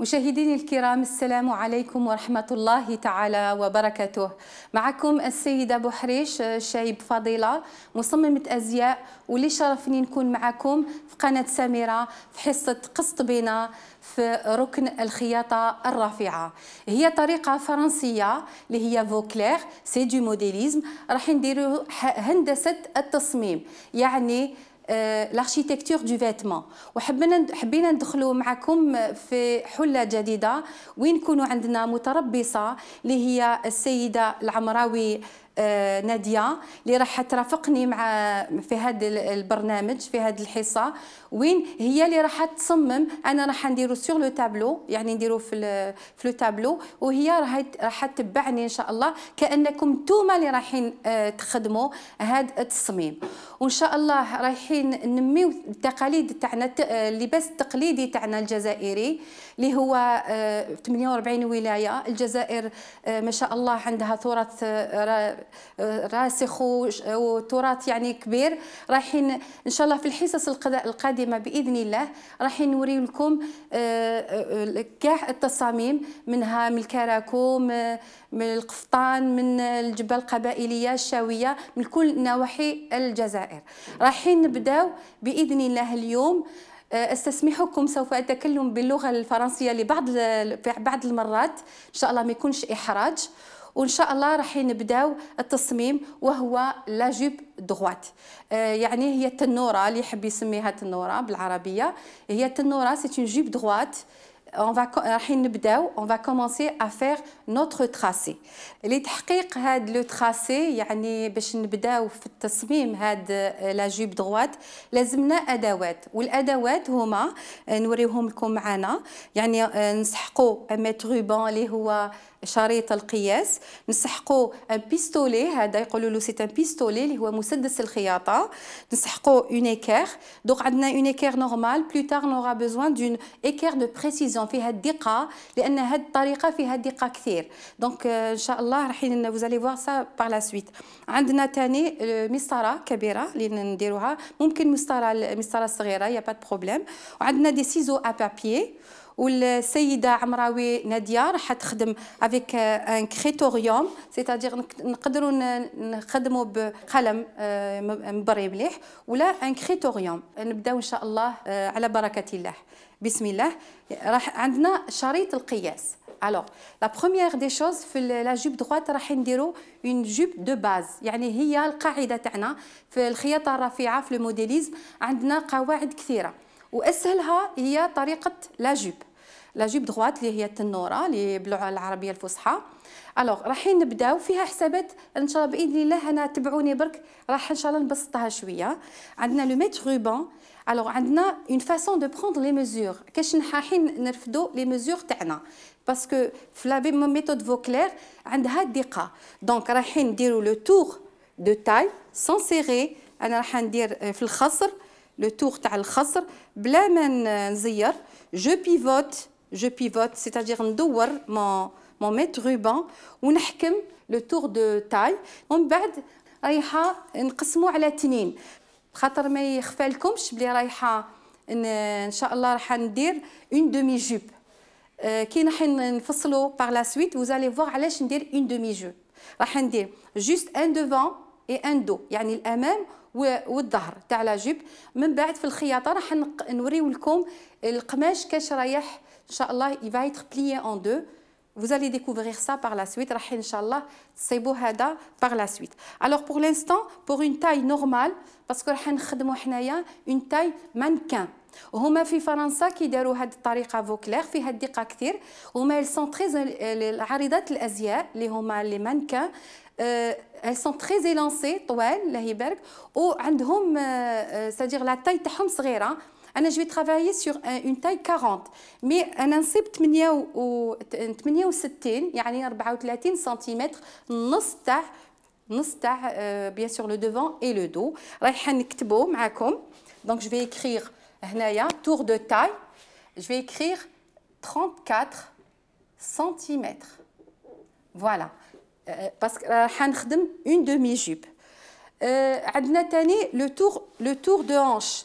مشاهدين الكرام السلام عليكم ورحمة الله تعالى وبركاته معكم السيدة بحريش شايب فضيلة مصممة أزياء واللي شرفني نكون معكم في قناة سميرة في حصة قسط بينا في ركن الخياطة الرافعة هي طريقة فرنسية اللي هي فوكلير سي دو موديليزم راح نديرو هندسة التصميم يعني لاركتيكتور دو فيتمون وحبينا حبينا ندخلوا معكم في حله جديده وين نكونوا عندنا متربصه اللي هي السيده العمراوي آه، ناديه اللي راح ترافقني مع في هذا البرنامج في هذه الحصه وين هي اللي راح تصمم انا راح نديرو سور لو تابلو يعني نديرو في في لو تابلو وهي راح تتبعني ان شاء الله كانكم نتوما اللي رايحين آه، تخدموا هذا التصميم وان شاء الله رايحين نميو التقاليد تاعنا آه، اللباس التقليدي تاعنا الجزائري اللي هو 48 ولايه الجزائر ما شاء الله عندها تراث راسخ وتراث يعني كبير رايحين ان شاء الله في الحصص القادمه باذن الله راح نوري لكم آه، آه، كاع التصاميم منها من الكراكوم آه، من القفطان من الجبال القبائليه الشاويه من كل نواحي الجزائر رايحين نبداو باذن الله اليوم استسمحكم سوف اتكلم باللغه الفرنسيه لبعض بعض المرات ان شاء الله ما يكونش احراج وان شاء الله راح نبداو التصميم وهو لا جوب دغوات آه، يعني هي التنوره اللي يحب يسميها تنوره بالعربيه هي التنوره سي جيب دغوات on va رايحين نبداو on va commencer à faire notre tracé لتحقيق هاد لو تراسي يعني باش نبداو في التصميم هاد لا جوب دروات لازمنا ادوات والادوات هما نوريهم لكم معنا يعني نسحقوا ميت روبان اللي هو شريط القياس نسحقوا بيستولي هذا يقولوا له سيت ان بيستولي اللي هو مسدس الخياطه نسحقوا اون ايكير دونك عندنا اون ايكير نورمال بلو تار نورا بيزوان دون ايكير دو بريسيزون بريسيزيون فيها الدقه لان هاد الطريقه فيها دقه كثير دونك آه، ان شاء الله راح فوز فوا سا بار لا سويت عندنا ثاني آه، مسطره كبيره اللي نديروها ممكن مسطره مسطره صغيره يا با بروبليم وعندنا دي سيزو ا بابيي والسيده عمراوي ناديه راح تخدم افيك ان كريتوريوم سيتادير نقدروا نخدموا بقلم آه، مبري مليح ولا ان كريتوريوم نبداو ان شاء الله على بركه الله بسم الله راح عندنا شريط القياس الوغ لا بروميير دي شوز في لا جوب دغوات راح نديرو اون جوب دو باز يعني هي القاعده تاعنا في الخياطه الرفيعه في الموديليزم عندنا قواعد كثيره واسهلها هي طريقه لا جوب لا جوب دغوات اللي هي التنوره اللي باللغه العربيه الفصحى الوغ راح نبداو فيها حسابات ان شاء الله باذن الله انا تبعوني برك راح ان شاء الله نبسطها شويه عندنا لو ميت روبان Alors, il y a une façon de prendre les mesures. Qu'est-ce que nous avons fait pour les mesures Parce que, avec ma méthode vocale, il y a des décaps. Donc, nous allons faire le tour de taille sans serrer. Nous allons faire le tour de taille. Je pivote, c'est-à-dire, je tourne mon ruban. Et nous allons le tour de taille. Et ensuite, nous allons le tour en deux. خاطر ما يخفالكمش بلي رايحه ان شاء الله راح ندير اون دومي جوب كي راح نفصلو باغ لا سويت وزالي فوغ علاش ندير اون دومي جوب راح ندير جوست ان دوفون اي ان دو يعني الامام والظهر تاع لا جوب من بعد في الخياطه راح نوريو لكم القماش كاش رايح ان شاء الله يفايت بليي اون دو Vous allez découvrir ça par la suite. Inch'Allah, c'est beau hada par la suite. Alors pour l'instant, pour une taille normale, parce que nous une taille mannequin. هما في فرنسا كيداروا هاد الطريقه فوكلير فيها الدقه كثير هما ال سون تري عارضات الازياء اللي هما لي مانكان elles sont très élancées طوال الله يبارك وعندهم سادير لا تاي تاعهم صغيره Je vais travailler sur une taille 40, mais un encipt de 8 et 60, c'est-à-dire 43 centimètres, au euh, niveau bien sûr le devant et le dos. Je vais écrire, donc je vais écrire, tour de taille, je vais écrire 34 centimètres, voilà. Euh, parce que je vais faire une demi-jupes. Abnatané, euh, le tour de hanches.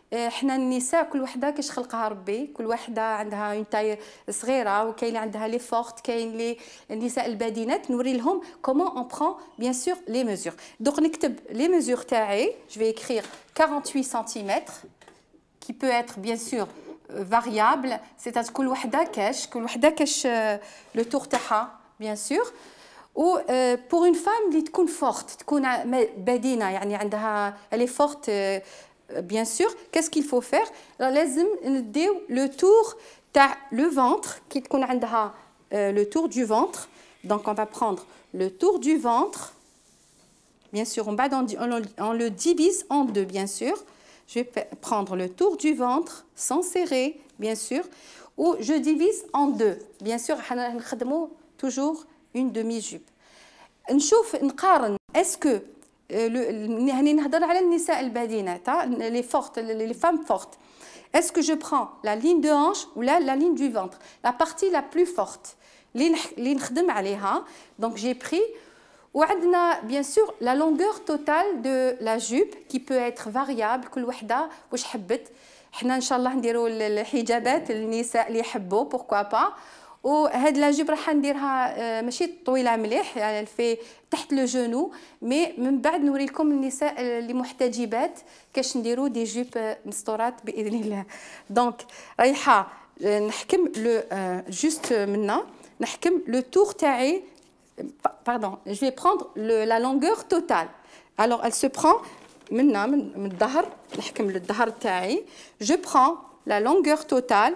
احنا النساء كل وحده كيش خلقها ربي كل وحده عندها اون تاي صغيره وكاين اللي عندها لي فورت كاين لي النساء البادينات نوري لهم كومون اون بران بيان سور لي ميزور دوك نكتب لي ميزور تاعي جو في اكريغ 48 سنتيمتر كي بو اتر بيان سور فاريابل سي كل وحده كاش كل وحده كاش لو euh, تور تاعها بيان سور و بور اون فام اللي تكون فورت تكون بدينه يعني عندها لي فورت Euh, bien sûr, qu'est-ce qu'il faut faire le tour le ventre, qui euh, le tour du ventre. Donc on va prendre le tour du ventre. Bien sûr, on, on le divise en deux, bien sûr. Je vais prendre le tour du ventre, sans serrer, bien sûr, ou je divise en deux. Bien sûr, toujours une demi-jupe. Est-ce que هني نهضر على النساء البدينات لي فورت لي فام فورت است جو بران لا لين دو هانش ولا لا لين دو فونتر لا بارتي لا بلو فورت لي نخدم عليها دونك جي بري وعندنا بيان سور لا لونغور توتال دو لا جوب كي بو اتر فاريابل كل وحده واش حبت حنا ان شاء الله نديرو الحجابات للنساء اللي يحبوا بوركوا با وهاد لا جيب راح نديرها آه، ماشي طويله مليح يعني في تحت لو جونو مي من بعد نوري لكم النساء اللي محتجبات كاش نديرو دي جيب آه، مستورات باذن الله دونك رايحه آه، نحكم لو جوست منا نحكم لو تور تاعي باردون جو vais prendre le, la longueur totale alors elle se prend منا من الظهر نحكم للظهر تاعي جو prends لا لونغور توتال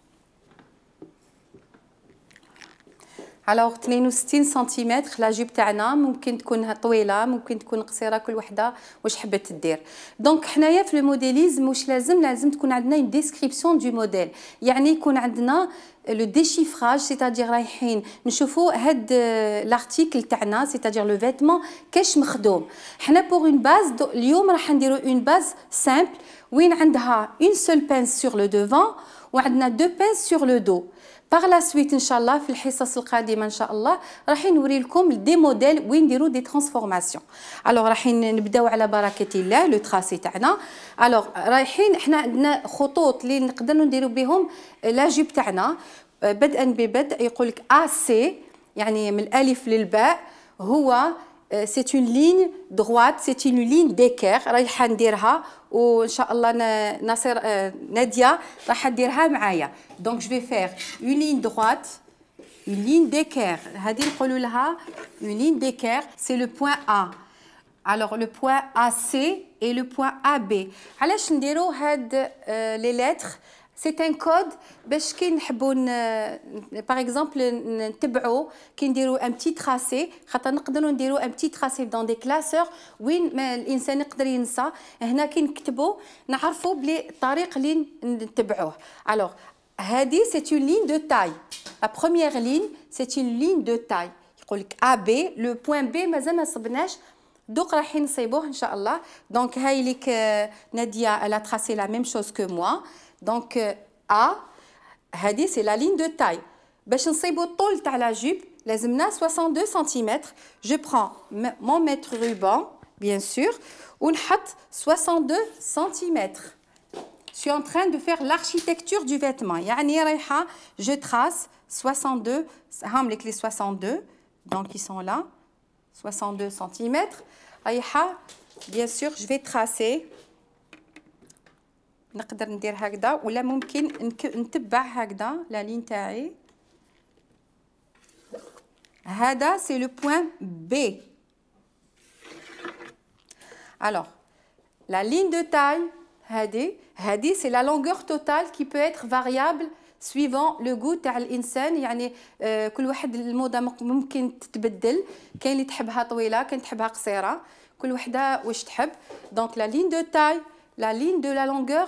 على 62 سنتيمتر لا جيب تاعنا ممكن تكون طويله ممكن تكون قصيره كل وحده واش حبت دير دونك حنايا في الموديليزم واش لازم لازم تكون عندنا اون ديسكريبسيون دو موديل يعني يكون عندنا لو ديشيفراج سيتادير رايحين نشوفوا هاد لارتيكل تاعنا سيتادير لو فيتمون كاش مخدوم حنا بوغ اون باز اليوم راح نديرو اون باز سامبل وين عندها اون سول بانس سور لو دوفون وعندنا دو بانس سور لو دو باغ لا سويت ان شاء الله في الحصص القادمه ان شاء الله راح نوري لكم دي موديل وين نديرو دي ترانسفورماسيون الوغ راح نبداو على بركه الله لو تراسي تاعنا الوغ رايحين حنا عندنا خطوط اللي نقدروا نديرو بهم لاجيب تاعنا بدءا ببدء يقول لك ا سي يعني من الالف للباء هو Euh, c'est une ligne droite, c'est une ligne d'équerre. Je vais vous dire, ou euh, Nadia, je ça avec moi. Donc, je vais faire une ligne droite, une ligne d'équerre. Je une ligne d'équerre, c'est le point A. Alors, le point AC et le point AB. Je vais had euh, les lettres, c'est un code pour, par exemple, pour suivre, pour faire un petit tracé. On peut faire un petit tracé dans des classeurs où l'on peut l'oublier. On l'écrit et on sait comment suivre. Alors, c'est une ligne de taille. La première ligne, c'est une ligne de taille. Il y a un point A et un point B, mais on ne l'a pas trouvé. Donc, on va l'écrire. Donc, Nadia a tracé la même chose que moi. Donc, euh, A, c'est la ligne de taille. Je prends mon تاع ruban, bien لازمنا 62 prends mon mètre ruban, bien sûr, et 62 cm. Je suis en train de faire l'architecture du vêtement. je trace 62 les 62 donc ils sont là 62 cm. bien sûr je vais tracer نقدر ندير هكذا ولا ممكن نتبع هكذا لا لين تاعي هذا سي لو بوين بي الوغ لا لين دو تاي هادي هادي سي لا لونغور توتال كي بو اتر فاريابل سويفون لو غو تاع الانسان يعني آه كل واحد الموضه ممكن تتبدل كاين اللي تحبها طويله كاين تحبها قصيره كل وحده واش تحب دونك لا لين دو تاي لا لين دو لا لونغور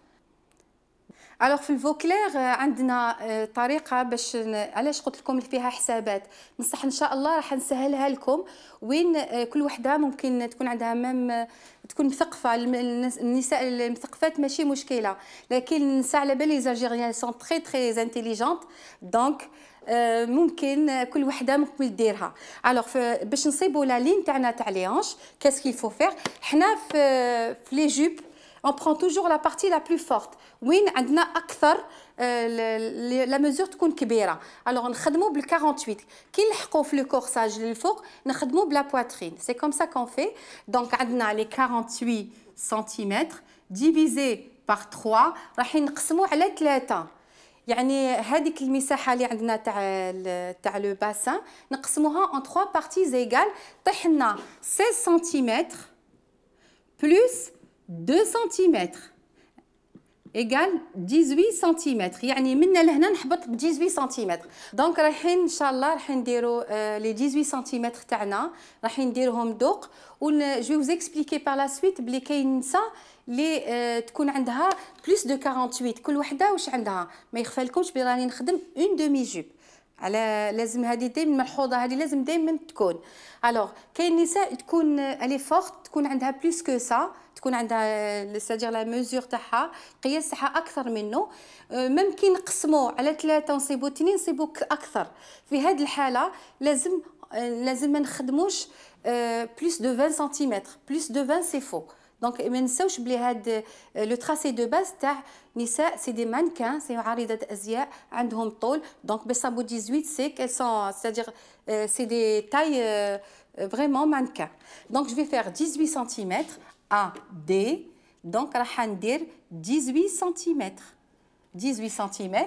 الوغ في الفوكلير آه، عندنا آه، طريقه باش علاش قلت لكم فيها حسابات بصح ان شاء الله راح نسهلها لكم وين آه، كل وحده ممكن تكون عندها مام تكون مثقفه النساء المثقفات ماشي مشكله لكن النساء على بالي زالجيريان سون تري تري انتيليجونت دونك ممكن كل وحده ممكن ديرها الوغ باش نصيبوا لا لين تاعنا تاع ليونش كاسكي كاسكيل فو فيغ حنا في لي جوب on prend toujours la partie la plus forte. Oui, nous avons acté la mesure de la grande. Alors, nous avons fait le 48. Qu'est-ce qu'on fait pour le corsage on avons fait le poitrine. C'est comme ça qu'on fait. Donc, nous avons fait 48 cm divisé par 3. Nous avons fait le 3. Nous avons fait le bassin. Nous avons fait le 3 en trois parties égales. Nous avons 16 cm plus 2 cm. ايغال 18 سنتيمتر يعني من لهنا نحبط ب 18 سنتيمتر دونك رايحين ان شاء الله راح نديرو لي 18 سنتيمتر تاعنا راح نديرهم دوق و جو فوز اكسبليكي بار لا سويت بلي كاين نسا لي آه, تكون عندها بلوس دو 48 كل وحده واش عندها ما يخفالكمش بلي راني نخدم اون دومي جوب على لازم هذه دائما ملحوظه هذه لازم دائما تكون الوغ كاين نساء تكون الي فورت تكون عندها بلوس كو سا تكون عندها سادير لا ميزور تاعها القياس تاعها اكثر منه euh, ممكن نقسمو على ثلاثه ونصيبو اثنين نصيبو اكثر في هذه الحاله لازم لازم ما نخدموش بلوس دو 20 سنتيمتر بلوس دو 20 سي فو Donc le tracé de base c'est des mannequins c'est une ont donc besabou 18 c'est qu'elles sont c'est-à-dire c'est des tailles vraiment mannequins donc je vais faire 18 cm à d donc 18 cm 18 cm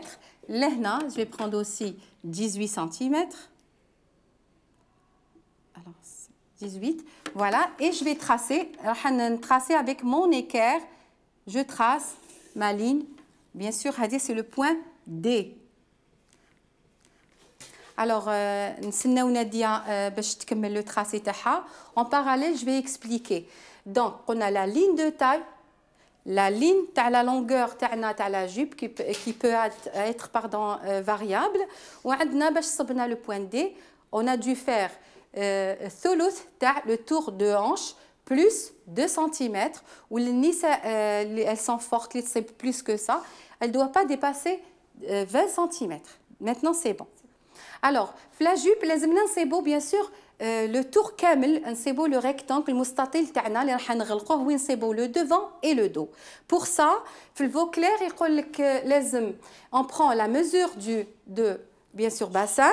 Là-haut, je vais prendre aussi 18 cm Voilà, et je vais tracer. Tracer avec mon équerre, je trace ma ligne. Bien sûr, c'est le point D. Alors, نستناو euh, euh, bah, le tracé En parallèle, je vais expliquer. Donc, on a la ligne de taille, la ligne تاع la longueur تاعنا la jupe qui, peut être pardon euh, variable. a, bah, le point D, on a dû faire euh, le تاع de hanche plus 2 cm où euh, les elles sont fortes, c'est plus que ça. Elle ne doit pas dépasser 20 euh, cm. Maintenant, c'est bon. Alors, la jupe, c'est beau, bien sûr, le tour camel, c'est beau le rectangle, le le devant et le dos. Pour ça, في le clair on prend la mesure du de bien sûr bassin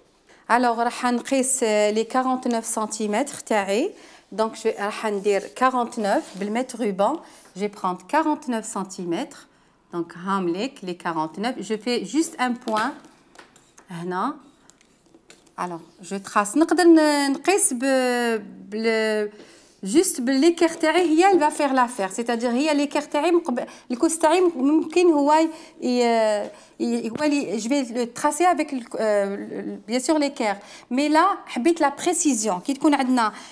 Alors, je vais euh, les 49 cm تاعي. Donc, je vais dire 49 mettre ruban. Je vais prendre 49 cm. Donc, Hamlek, les 49. Je fais juste un point. Ah, Alors, je trace. Je نقيس juste l'écarterie, elle va faire l'affaire. C'est-à-dire, il y a l'écarterie, le je vais le tracer avec, euh, bien sûr, l'équerre. Mais là, habite la précision.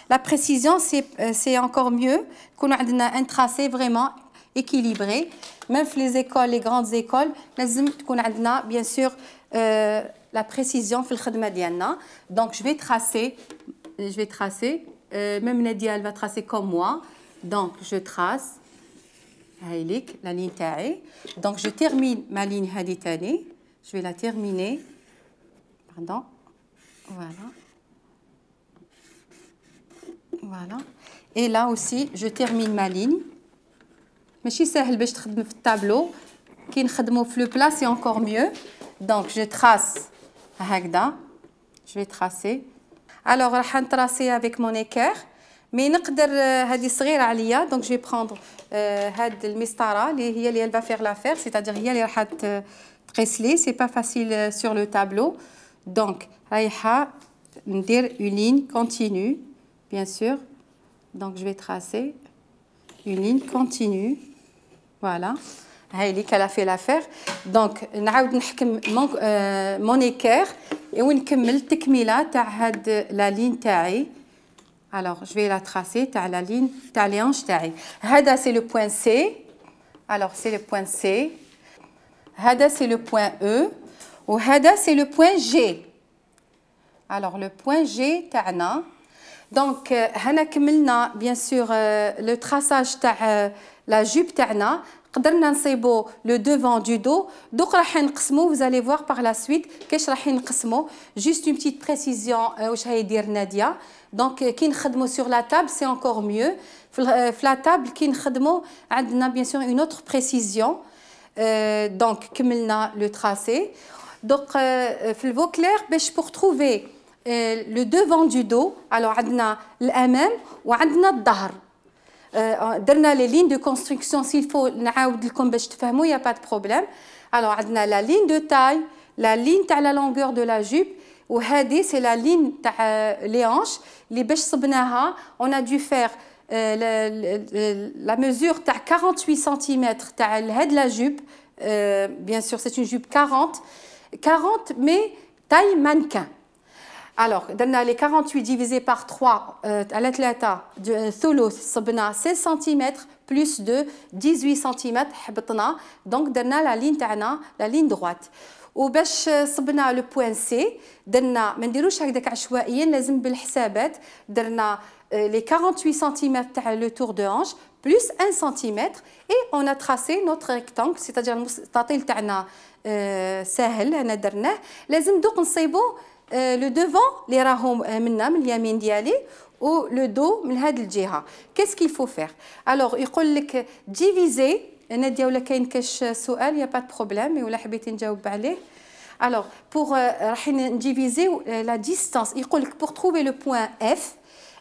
La précision, euh, c'est encore mieux. qu'on a un tracé vraiment équilibré. Même les écoles, les grandes écoles, a bien sûr euh, la précision. Donc, je vais tracer. Je vais tracer. Euh, même Nadia, elle va tracer comme moi. Donc, je trace la ligne taille. Donc, je termine ma ligne Je vais la terminer. Pardon. Voilà. Voilà. Et là aussi, je termine ma ligne. ماشي ساهل باش le tableau. الطابلو كي نخدمو في لو plat, encore mieux. Donc, je trace Je vais tracer alors je vais tracer avec mon équerre mais donc je vais prendre le mistara qui elle va faire l'affaire c'est-à-dire qui va tracer, tracer. c'est pas facile sur le tableau donc vais faire une ligne continue bien sûr donc je vais tracer une ligne continue voilà c'est ce qui fait l'affaire. Donc, on va reprendre mon écart et on va faire la fin de la ligne. Alors, je vais la tracer pour la ligne de l'ange. C'est le point C. Alors, c'est le point C. C'est le point E. Et c'est le point G. Alors, le point G est là. Donc, nous avons bien sûr le traçage de la jupe. قدرنا نصيبو devant du dos vous allez voir par la suite كاش juste une petite précision euh، C'est euh، sur la table c'est encore mieux euh، la table une autre précision Donc, le tracé Donc pour trouver le devant du dos alors on a le dos dernière euh, euh, les lignes de construction s'il faut il n'y a pas de problème alors la ligne de taille la ligne ta la longueur de la jupe au c'est la ligne euh, les hanches les beches on a dû faire la mesure ta 48 cm ta de la jupe bien sûr c'est une jupe 40 40 mais taille mannequin alors, les 48 divisé par 3, à de tholos, c'est 16 cm plus de 18 cm, donc la ligne, la ligne droite. وباش صبنا لو بوان سي درنا ما نديروش هكذاك عشوائيا لازم بالحسابات درنا 48 سنتيمتر تاع لو تور دو هانش بلس 1 سنتيمتر اي اون ا تراسي نوتر ريكتانغ سيتادير المستطيل تاعنا سهل انا درناه لازم دوق نصيبو euh, le devant li rahom euh, menna mel yamin diali ou le dos mel had el qu'est-ce qu'il faut faire alors il dit lek diviser nadia wala kayn kach soual y a pas de problème mais wala habiti njaoub alayh alors pour euh, diviser euh, la distance il dit pour trouver le point f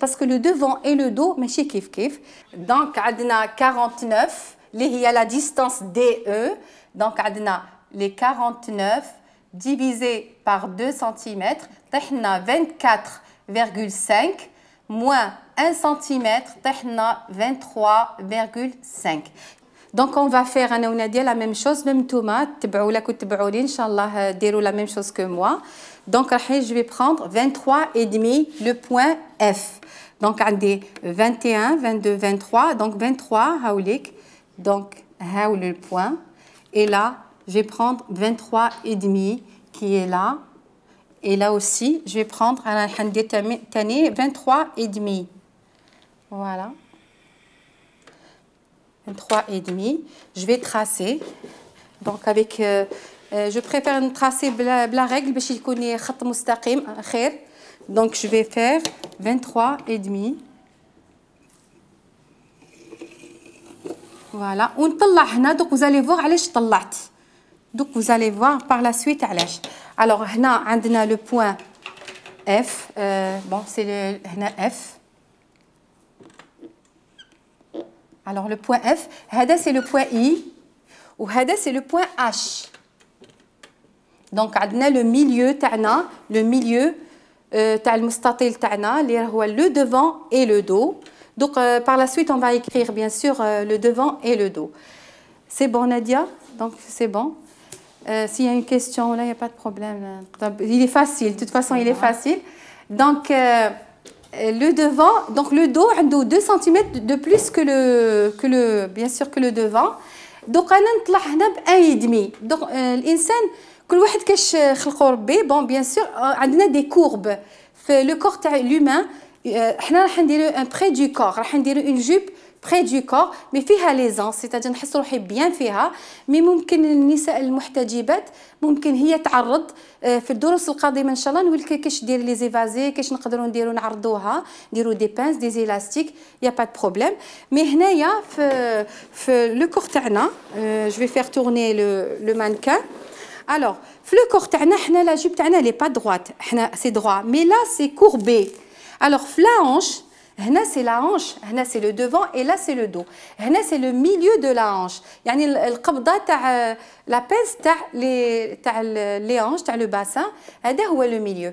parce que le devant et le dos ماشي كيف كيف donc a 49 y est la distance DE e. donc عندنا les 49 divisé par 2 cm 24,5 moins 1 cm طحنا 23,5 Donc on va faire la même chose même Thomas تبعوا لك وتبعوا لي la même chose que moi donc, je vais prendre 23,5 le point F. Donc, on 21, 22, 23. Donc, 23, haoulik. Donc, haoul le point. Et là, je vais prendre 23,5 qui est là. Et là aussi, je vais prendre 23,5. Voilà. 23,5. Je vais tracer. Donc, avec... Euh, euh, je préfère tracer la règle parce qu'il connaît خط مستقيم donc je vais faire 23 et demi voilà طلع هنا donc vous allez voir علاش طلعت donc vous allez voir par la suite علاش alors هنا عندنا le point F euh, bon c'est le F alors le point F هذا c'est le point I ou هذا c'est le point H donc, le le milieu تاعنا le milieu, تاع euh, le تاعنا اللي هو le Donc, euh, par la suite, on va écrire, bien sûr, euh, le devant et le dos. C'est bon, Nadia Donc, c'est bon. S'il y a une question, là, il n'y a pas de problème. Il est facile. De toute façon, il est facile. Donc, le devant, donc le dos, a 2 cm de plus que le, le, bien sûr, que le devant. Donc, on a un Donc, l'insène. كل واحد كاش خلقو ربي بون بيان سور عندنا دي كورب في لو كور تاع لومان حنا راح نديرو ان بري دو كور راح نديرو اون جوب بري دو كور مي فيها لي سي سيتاجي نحس روحي بيان فيها مي ممكن النساء المحتجبات ممكن هي تعرض euh, في الدروس القادمه ان شاء الله نقول كاش دير لي زيفازي كاش نقدروا نديروا نعرضوها نديروا دي بانس دي زيلاستيك يا با دو بروبليم مي هنايا في في لو كور تاعنا جو في فير تورني لو مانكان Alors, le corps la jupe elle n'est pas droite, c'est droit, mais là c'est courbé. Alors, la hanche c'est la hanche, c'est le devant et là c'est le dos. c'est le milieu de la hanche. Euh, la pince de les hanches le bassin, où est le milieu.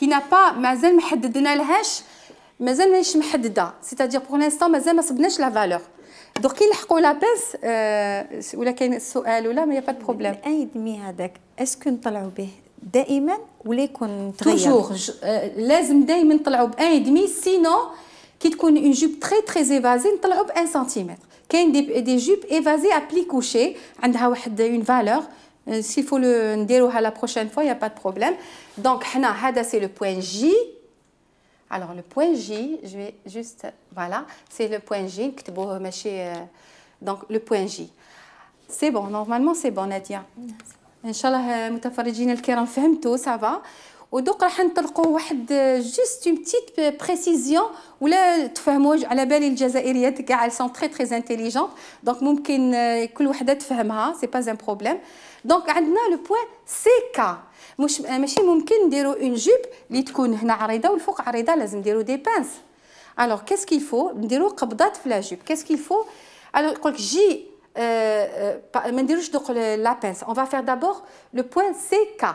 كي n'a pas مازال ما حددنا لهاش مازال ماهيش محدده سيتادير بوغ لانستون مازال ما صبناش لا فالور دوك كي نلحقوا لاباس آه ولا كاين السؤال ولا ما يا با بروبليم اي دمي هذاك اسكو نطلعوا به دائما ولا يكون تغير توجور لازم دائما نطلعوا بان دمي سينو كي تكون اون جوب تري تري ايفازي نطلعوا بان سنتيمتر كاين دي دي جوب ايفازي ابلي كوشي عندها واحد اون فالور Euh, s'il faut le dire la prochaine fois, il n'y a pas de problème. Donc, c'est le point J. Alors, le point J, je vais juste. Voilà, c'est le point J. Euh, donc, le point J. C'est bon, normalement, c'est bon, Nadia. Inch'Allah, متفرجين الكرام فهمتوا ça va ودوك راح نطلقوا واحد جوست اون بتيت بريسيزيون ولا تفهموا على بالي الجزائريات كاع سون تري تري انتيليجونت دونك ممكن آه، كل وحده تفهمها سي با ان بروبليم دونك عندنا لو بوين سي كا مش ماشي ممكن نديرو اون جوب اللي تكون هنا عريضه والفوق عريضه لازم نديرو دي بانس الوغ كيس كيل فو نديرو قبضات في لا جوب كيس كيل فو الوغ لك جي ما نديروش دوك لا بانس اون فا فير دابور لو بوين سي كا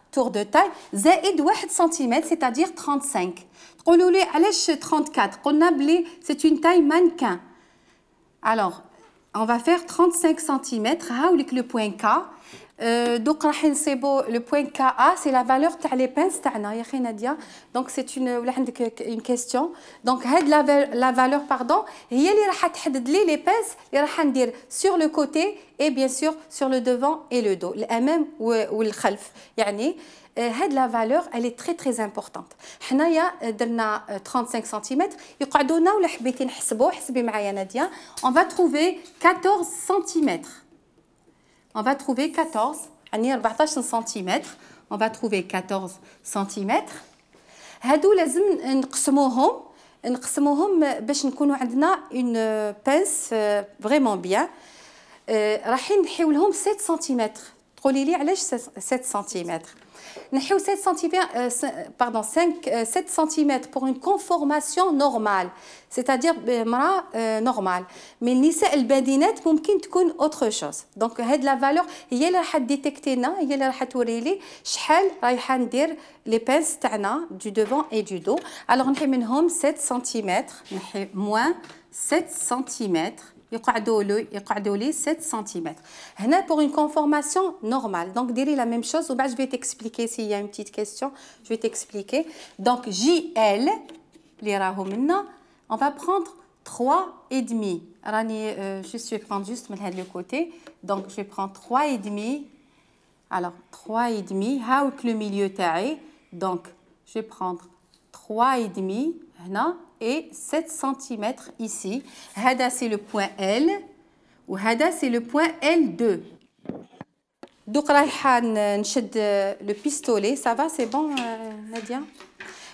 tour de taille, زائد 1 cm, c'est-à-dire 35. cm. لي علاش 34 قلنا بلي c'est une taille mannequin. Alors, on va faire 35 cm, avec le point K. Euh, donc, là, le point KA, c'est la valeur de les pinces. Donc, c'est une, une question. Donc, la valeur, pardon, il y a les pinces, il sur le côté et bien sûr sur le devant et le dos. Le MM ou le Khalf. La valeur, elle est très très importante. Nous avons 35 cm. Nous avons 35 cm. On va trouver 14 cm on va trouver 14 14 cm on va trouver 14 cm هادو لازم نقسموهم نقسموهم باش نكونوا عندنا اون بانس فريمون بيان رايحين نحيولهم 7 سنتيمتر تقولي لي علاش 7 سنتيمتر nous 7 7 cm pour une conformation normale, c'est-à-dire euh, euh, normale. Mais les avons il peut être autre chose. Donc, c'est la valeur. Il y a détecté, il y a voir les pinces du devant et du dos. Alors, nous avons 7 cm, moins 7 cm. Il y a 7 cm. pour une conformation normale donc ديري la même chose je vais t'expliquer s'il y a une petite question je vais t'expliquer donc JL on va prendre 3 et demi euh, je suis prendre juste le côté donc je vais prendre 3 et demi alors 3 et demi le milieu donc je vais prendre 3 et demi et 7 cm ici. Hada, c'est le point L. Ou hada, c'est le point L2. Donc, le pistolet. Ça va, c'est bon, euh, Nadia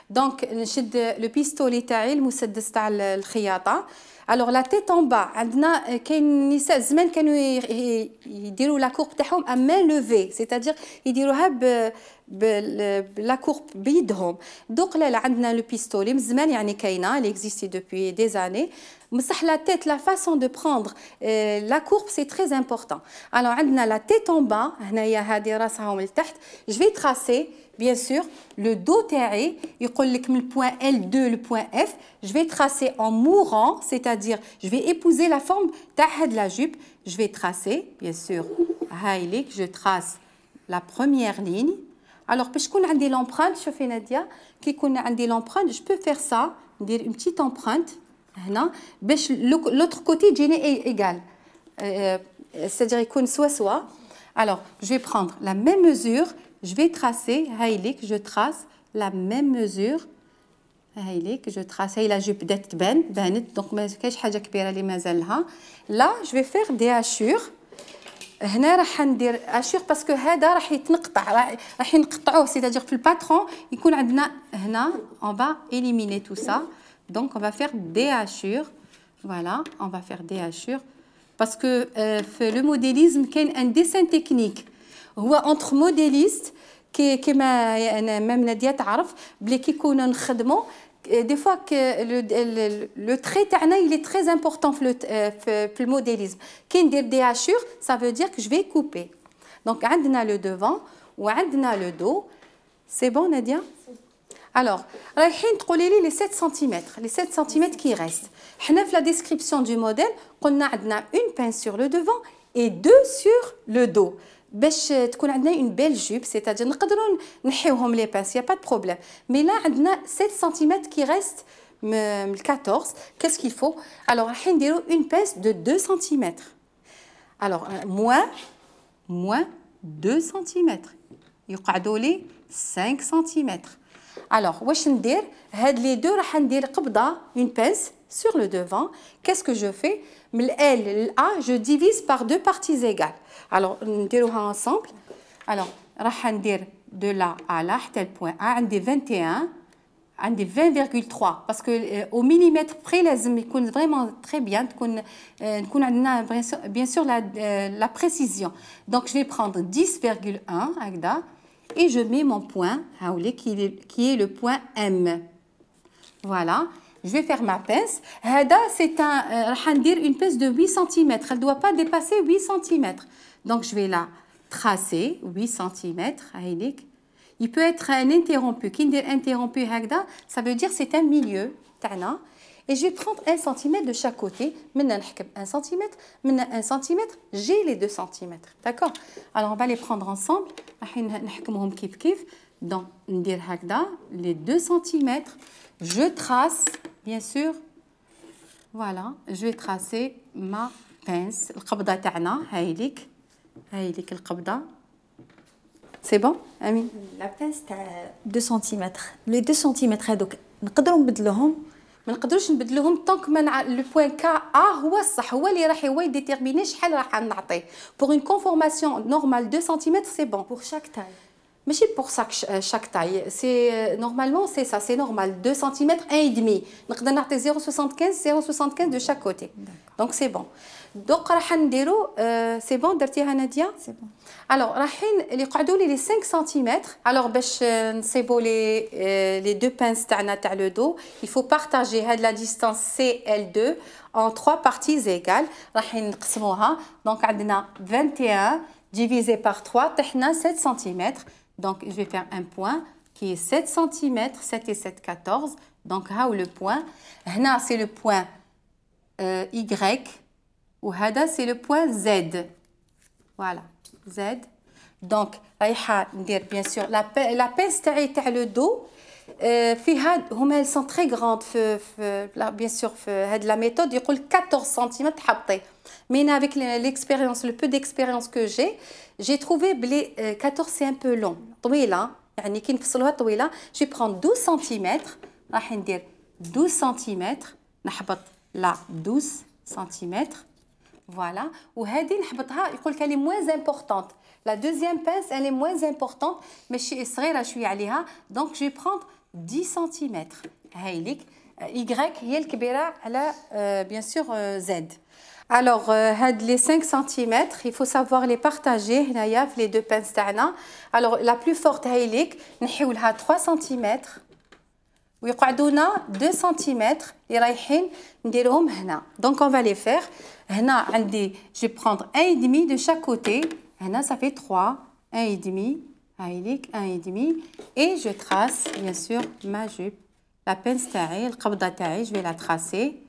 Donc, le pistolet تاعي المسدس تاع الخياطه. alors la tête en bas عندنا كاين النساء زمان كانوا يديروا لا main تاعهم c'est-à-dire ils la courbe, elle tombe. Donc là, avons le pistolet. Il existe depuis des années. La tête, la façon de prendre euh، la courbe, c'est très important. Alors, nous avons la tête en bas. Je vais tracer, bien sûr, le dos y a Le point L2, le point F. Je vais tracer en mourant, c'est-à-dire je vais épouser la forme de la jupe. Je vais tracer, bien sûr, je trace la première ligne. Alors, pour qu'on des l'empreinte, je fais Nadia, qui qu'on des l'empreinte, je peux faire ça, dire une petite empreinte, hein, hein. l'autre côté est égal. Euh, euh, c'est-à-dire qu'on soit soit. Alors, je vais prendre la même mesure, je vais tracer, Haïlik, je trace la même mesure. Haïlik, je trace, là, je ben, ben, donc, hein. là, je vais faire des hachures. On va faire des hachures parce que c'est C'est-à-dire que le patron, on va éliminer tout ça. Donc on va faire des hachures. Voilà, on va faire des hachures. Parce que euh, le modélisme est un dessin technique. Ou entre modélistes, qui des fois que le, trait il est très important pour le, modélisme. Quand on des hachures, ça veut dire que je vais couper. Donc, on a le devant ou on a le dos. C'est bon, Nadia Alors, on a les 7 cm, les 7 cm qui restent. On a la description du modèle, on a une pince sur le devant et deux sur le dos. Pour avoir une belle jupe, c'est-à-dire que nous pouvons les pinces il n'y a pas de problème. Mais là, nous avons 7 cm qui restent, le 14. Qu'est-ce qu'il faut Alors, nous allons dire une pince de 2 cm. Alors, euh, moins moins 2 cm. Il nous reste 5 cm. Alors, nous allons que ces deux, nous allons dire, je vais prendre une pince sur le devant. Qu'est-ce que je fais Le L et je divise par deux parties égales. Alors, nous allons ensemble. Alors, on de là à là, tel point A, des 21, des 20,3 parce que au millimètre près, il sont vraiment très bien, On a bien sûr la, précision. Donc, je vais prendre 10,1 et je mets mon point, qui est le point M. Voilà. Je vais faire ma pince. C'est un, une pince de 8 cm. Elle ne doit pas dépasser 8 cm. Donc je vais la tracer 8 cm Il peut être un interrompu. est interrompu hagda, ça veut dire c'est un milieu et je vais prendre 1 cm de chaque côté. Maintenant, 1 cm, maintenant 1 cm, j'ai les 2 cm. D'accord Alors, on va les prendre ensemble. On hum Donc, les 2 cm, je trace, bien sûr, voilà, je vais tracer ma pince. Le d'Atana, haïlik. هاي ديك القبضه سي بون امين لا بيس تاع 2 سنتيمتر لي 2 سنتيمتر هذوك نقدروا نبدلوهم ما نقدروش نبدلوهم طونك ما لو بوين كا ا هو الصح هو اللي راح هو يديتيرميني شحال راح نعطيه بوغ اون كونفورماسيون نورمال 2 سنتيمتر سي بون بوغ شاك تاي mais c'est pour euh, chaque, taille. C'est, euh, normalement, c'est ça, c'est normal. 2 cm, 1,5. Donc, on a 0,75, 0,75 de chaque côté. Donc, c'est bon. Donc, euh, c'est bon, Dertiha Nadia C'est bon. Alors, les قعدوا euh, les 5 cm. Alors, باش bon les les deux pinces تاعنا تاع le dos, il faut partager la distance CL2 en trois parties égales. نقسموها. Donc, 21 divisé par 3 تحنا 7 cm. Donc, je vais faire un point qui est 7 cm, 7 et 7, 14. Donc, là, le point. Là, c'est le point euh, Y. Ou là, c'est le point Z. Voilà, Z. Donc, bien sûr, la, la pince le dos, euh, elles sont très grandes, bien sûr, la méthode, il 14 cm. Mais avec l'expérience, le peu d'expérience que j'ai, j'ai trouvé euh, que 14 c'est un peu long. Hein. Je prends 12 cm, 12 là, 12 cm, voilà. Ou Hadin, il faut qu'elle est moins importante. La deuxième pince, elle est moins importante, mais chez Israël, je suis à donc je prends dix centimètres. Haïlik. Euh, Yiel kibera, alors euh, bien sûr euh, Z. Alors les 5 cm il faut savoir les partager. Nayav les deux pinces Alors la plus forte Haïlik, il 3 a trois ويقعدونا 2 سنتيمتر اللي رايحين نديرهم هنا دونك اون لي فير هنا عندي جي بروندر 1 دمي دو شاك كوتي هنا صافي 3 1 et demi. un 1 et اي جو تراس بيان سور ما جوب لا بينس تاعي القبضه تاعي جو لا تراسي tracer.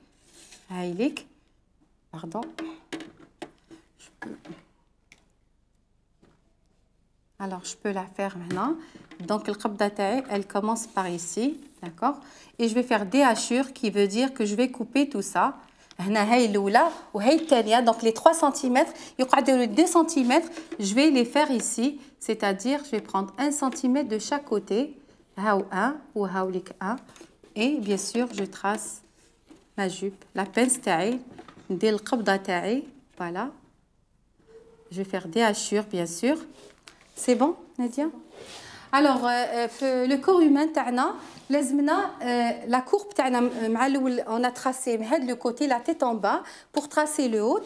Alors, je peux la faire maintenant. Donc, le تاعي elle commence par ici. D'accord Et je vais faire des déhachure qui veut dire que je vais couper tout ça. Donc les 3 cm, il y aura 2 cm, je vais les faire ici, c'est-à-dire je vais prendre 1 cm de chaque côté, ou et bien sûr je trace ma jupe, la pince taille, dès le taille, voilà. Je vais faire des hachures bien sûr. C'est bon, Nadia alors, euh, euh, le corps humain, euh, la courbe, on a tracé. le côté, la tête en bas, pour tracer le haut,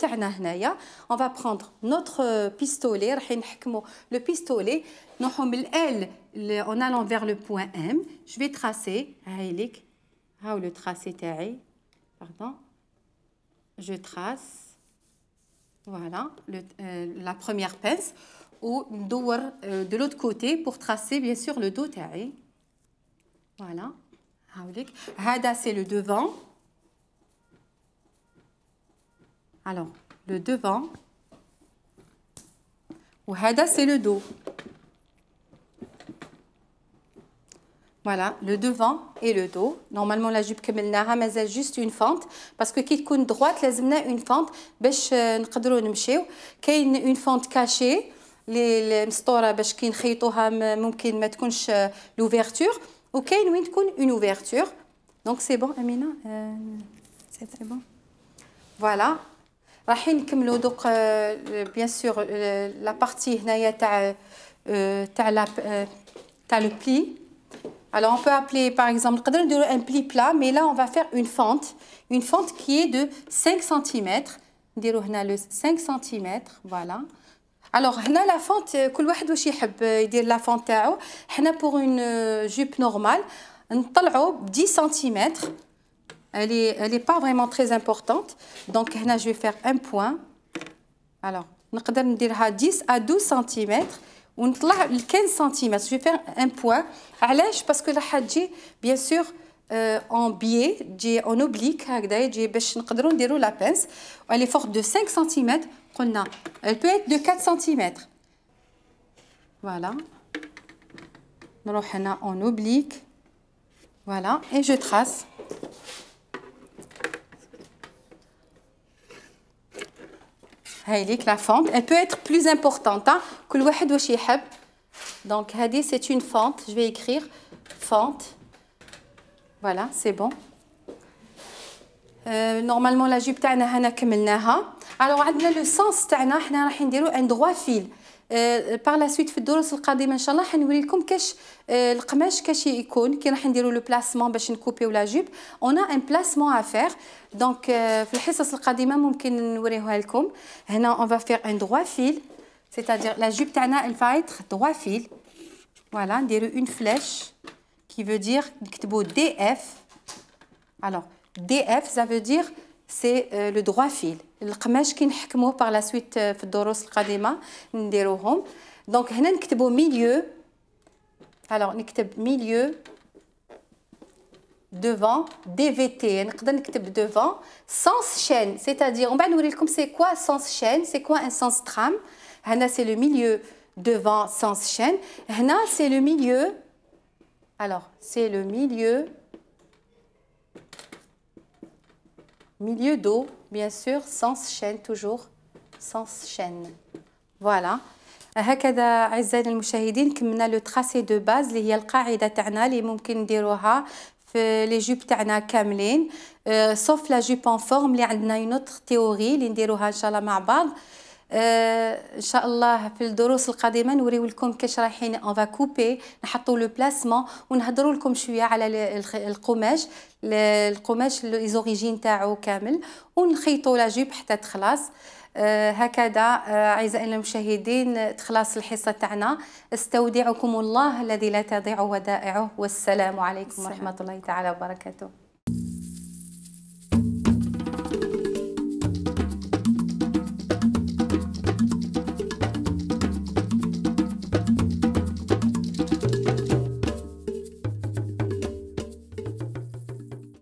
on va prendre notre pistolet. Le pistolet, L. En allant vers le point M, je vais tracer. le tracer? Pardon. Je trace. Voilà la première pince ou euh, de l'autre côté pour tracer bien sûr le dos Voilà. Hada, c'est le devant. Alors, le devant. Ou Hada, c'est le dos. Voilà, le devant et le dos. Normalement, la jupe comme elle juste une fente. Parce que qui est droite, elle a une fente. Euh, une fente cachée. اللي مسطوره باش كي نخيطوها ممكن ما تكونش لوفيرتور وكاين وين تكون اون اوفيرتور دونك سي بون امينه سي سي بون فوالا رايحين نكملو دوك بيان سور لا بارتي هنايا تاع تاع لا تاع لو بلي Alors, on peut appeler, par exemple, un pli plat, mais là, on va faire une fente. Une fente qui est de 5 cm. On le 5 cm, voilà alors la fente, la pour une jupe normale, on tâche 10 cm, elle n'est pas vraiment très importante, donc je vais faire un point, alors notre dame 10 à 12 cm ou 15 cm, je vais faire un point, allez parce que la hadji bien sûr euh, en biais, en oblique, la pince. Elle est forte de 5 cm. Elle peut être de 4 cm. Voilà. En oblique. Voilà. Et je trace. La fente, elle peut être plus importante. Hein. Donc, c'est une fente. Je vais écrire fente. Voilà, c'est bon. normalement la jupe تاعنا هنا كملناها alors عندنا لو سونس تاعنا حنا راح un ان un فيل la suite, dans في الدروس القادمه ان شاء الله حنوري لكم la القماش On يكون كي راح نديرو لو باش لا qui veut dire DF. Alors, DF, ça veut dire c'est euh, le droit fil. Le qamash qui par la suite euh, في الدروس Donc هنا نكتبوا milieu. Alors نكتب milieu devant DVT. نقدر نكتب devant sens chaîne, c'est-à-dire on va nous comme c'est quoi sens chaîne, c'est quoi un sens tram. هنا c'est le milieu devant sens chaîne. هنا c'est le milieu alors, c'est le milieu, milieu d'eau, bien sûr, sans chaîne, toujours sans chaîne. Voilà. هكذا اعزائي المشاهدين كملنا لو تراسي دو باز اللي هي القاعده تاعنا اللي ممكن نديروها في لي جوب تاعنا كاملين سوف لا جوب ان فورم اللي عندنا اون اوتر تيوري اللي نديروها ان شاء الله مع بعض ان شاء الله في الدروس القادمه نوريو لكم كيفاش رايحين اون كوبي نحطوا لو بلاسمون ونهضروا لكم شويه على القماش القماش لي زوريجين تاعو كامل ونخيطوا لا جيب حتى تخلص euh, هكذا آه، اعزائي المشاهدين تخلص الحصه تاعنا استودعكم الله الذي لا تضيع ودائعه والسلام عليكم ورحمه الله تعالى وبركاته